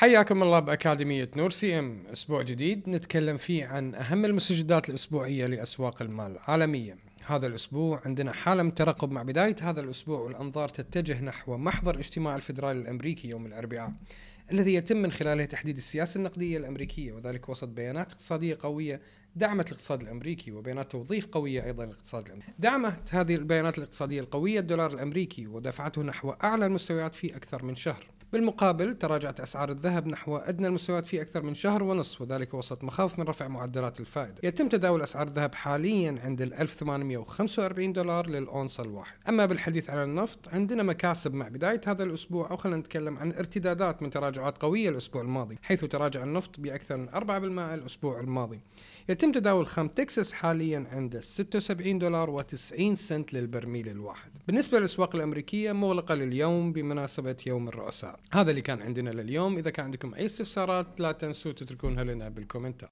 حياكم الله بأكاديمية نور سي ام أسبوع جديد نتكلم فيه عن أهم المستجدات الأسبوعية لأسواق المال العالمية هذا الأسبوع عندنا حالة من ترقب مع بداية هذا الأسبوع والأنظار تتجه نحو محضر اجتماع الفدرالي الأمريكي يوم الأربعاء الذي يتم من خلاله تحديد السياسة النقدية الأمريكية وذلك وسط بيانات اقتصادية قوية دعمت الاقتصاد الأمريكي وبيانات توظيف قوية أيضا للاقتصاد الأمريكي دعمت هذه البيانات الاقتصادية القوية الدولار الأمريكي ودفعته نحو أعلى المستويات في أكثر من شهر بالمقابل تراجعت أسعار الذهب نحو أدنى المستويات في أكثر من شهر ونصف وذلك وسط مخاوف من رفع معدلات الفائدة يتم تداول أسعار الذهب حاليا عند ال 1845 دولار للأونصة الواحد أما بالحديث عن النفط عندنا مكاسب مع بداية هذا الأسبوع أو خلينا نتكلم عن ارتدادات من تراجعات قوية الأسبوع الماضي حيث تراجع النفط بأكثر من 4% الأسبوع الماضي يتم تداول خام تكساس حاليا عند 76 دولار و90 سنت للبرميل الواحد بالنسبة للأسواق الأمريكية مغلقة لليوم بمناسبة يوم الرؤساء هذا اللي كان عندنا لليوم اذا كان عندكم اي استفسارات لا تنسوا تتركونها لنا بالكومنتات